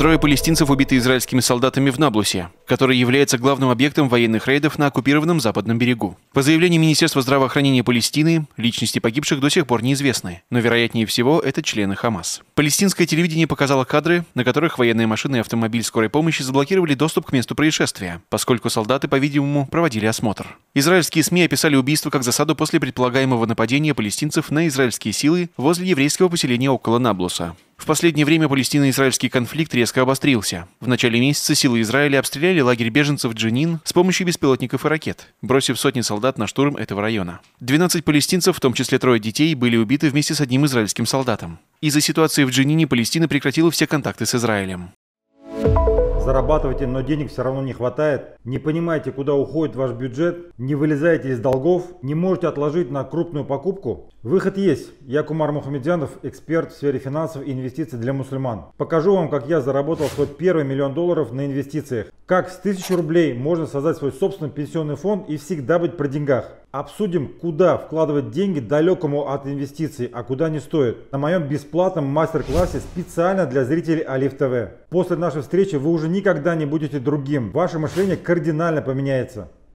Трое палестинцев убиты израильскими солдатами в Наблусе, который является главным объектом военных рейдов на оккупированном западном берегу. По заявлению Министерства здравоохранения Палестины, личности погибших до сих пор неизвестны, но вероятнее всего это члены Хамас. Палестинское телевидение показало кадры, на которых военные машины и автомобиль скорой помощи заблокировали доступ к месту происшествия, поскольку солдаты, по-видимому, проводили осмотр. Израильские СМИ описали убийство как засаду после предполагаемого нападения палестинцев на израильские силы возле еврейского поселения около Наблуса. В последнее время палестино-израильский конфликт резко обострился. В начале месяца силы Израиля обстреляли лагерь беженцев Джинин с помощью беспилотников и ракет, бросив сотни солдат на штурм этого района. 12 палестинцев, в том числе трое детей, были убиты вместе с одним израильским солдатом. Из-за ситуации в Джинине Палестина прекратила все контакты с Израилем зарабатываете, но денег все равно не хватает, не понимаете, куда уходит ваш бюджет, не вылезаете из долгов, не можете отложить на крупную покупку? Выход есть. Я Кумар Мухамедянов, эксперт в сфере финансов и инвестиций для мусульман. Покажу вам, как я заработал свой первый миллион долларов на инвестициях. Как с 1000 рублей можно создать свой собственный пенсионный фонд и всегда быть при деньгах? Обсудим, куда вкладывать деньги далекому от инвестиций, а куда не стоит. На моем бесплатном мастер-классе специально для зрителей Алиф ТВ. После нашей встречи вы уже никогда не будете другим. Ваше мышление кардинально поменяется.